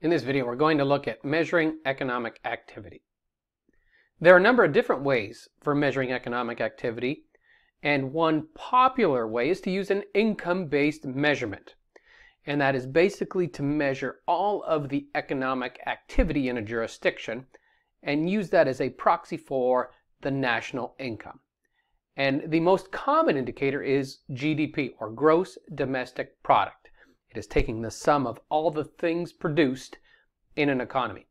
In this video, we're going to look at measuring economic activity. There are a number of different ways for measuring economic activity, and one popular way is to use an income-based measurement. And that is basically to measure all of the economic activity in a jurisdiction and use that as a proxy for the national income. And the most common indicator is GDP, or gross domestic product. It is taking the sum of all the things produced in an economy.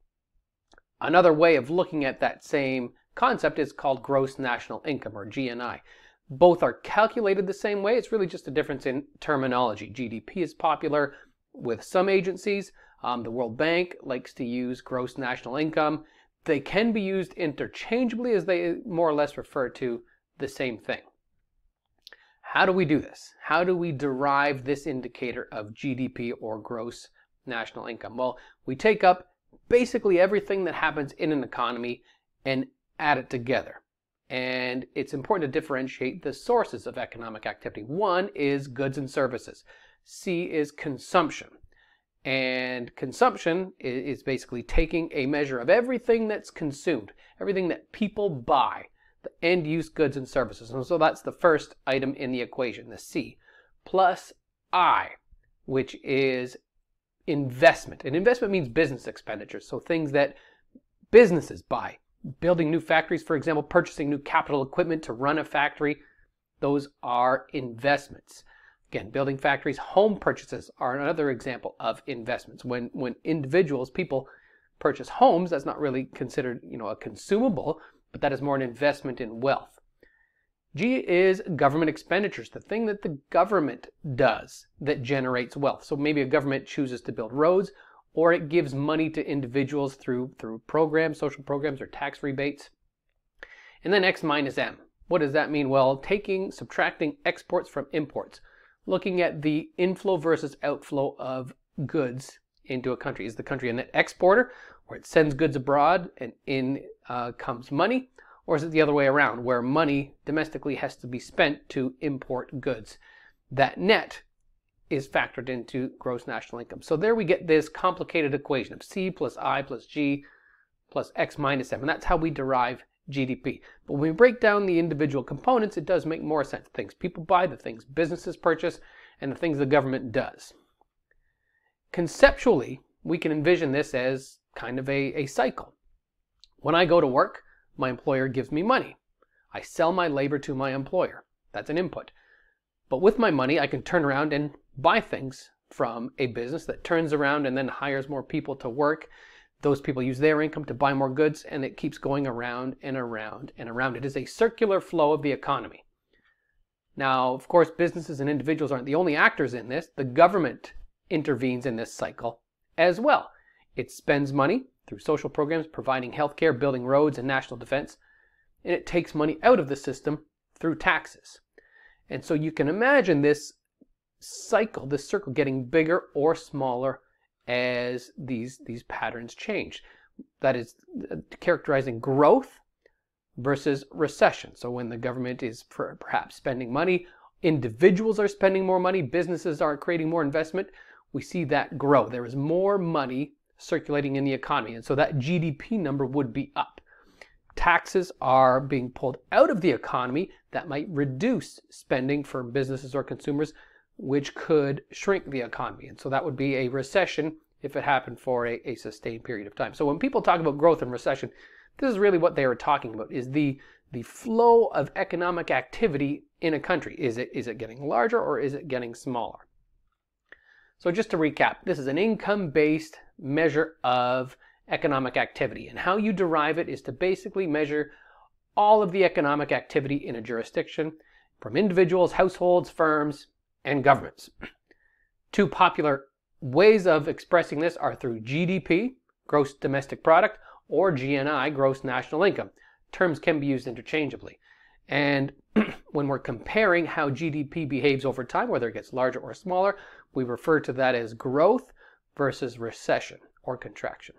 Another way of looking at that same concept is called gross national income or GNI. Both are calculated the same way. It's really just a difference in terminology. GDP is popular with some agencies. Um, the World Bank likes to use gross national income. They can be used interchangeably as they more or less refer to the same thing. How do we do this? How do we derive this indicator of GDP or gross national income? Well, we take up basically everything that happens in an economy and add it together. And it's important to differentiate the sources of economic activity. One is goods and services. C is consumption. And consumption is basically taking a measure of everything that's consumed, everything that people buy the end use goods and services. And so that's the first item in the equation, the C, plus I, which is investment. And investment means business expenditures, so things that businesses buy. Building new factories, for example, purchasing new capital equipment to run a factory, those are investments. Again, building factories, home purchases are another example of investments. When, when individuals, people purchase homes, that's not really considered, you know, a consumable but that is more an investment in wealth. G is government expenditures, the thing that the government does that generates wealth. So maybe a government chooses to build roads or it gives money to individuals through, through programs, social programs, or tax rebates. And then X minus M. What does that mean? Well, taking, subtracting exports from imports, looking at the inflow versus outflow of goods into a country. Is the country a net exporter, where it sends goods abroad and in uh, comes money? Or is it the other way around, where money domestically has to be spent to import goods? That net is factored into gross national income. So there we get this complicated equation of C plus I plus G plus X minus M, and that's how we derive GDP. But when we break down the individual components, it does make more sense. Things people buy, the things businesses purchase, and the things the government does. Conceptually, we can envision this as kind of a, a cycle. When I go to work, my employer gives me money. I sell my labor to my employer. That's an input. But with my money, I can turn around and buy things from a business that turns around and then hires more people to work. Those people use their income to buy more goods, and it keeps going around and around and around. It is a circular flow of the economy. Now, of course, businesses and individuals aren't the only actors in this. The government intervenes in this cycle as well. It spends money through social programs, providing healthcare, building roads, and national defense, and it takes money out of the system through taxes. And so you can imagine this cycle, this circle getting bigger or smaller as these, these patterns change. That is characterizing growth versus recession. So when the government is perhaps spending money, individuals are spending more money, businesses are creating more investment, we see that grow. There is more money circulating in the economy, and so that GDP number would be up. Taxes are being pulled out of the economy that might reduce spending for businesses or consumers, which could shrink the economy. And so that would be a recession if it happened for a, a sustained period of time. So when people talk about growth and recession, this is really what they are talking about is the the flow of economic activity in a country. Is it is it getting larger or is it getting smaller? So just to recap, this is an income-based measure of economic activity. And how you derive it is to basically measure all of the economic activity in a jurisdiction from individuals, households, firms, and governments. Two popular ways of expressing this are through GDP, gross domestic product, or GNI, gross national income. Terms can be used interchangeably. And when we're comparing how GDP behaves over time, whether it gets larger or smaller, we refer to that as growth versus recession or contraction.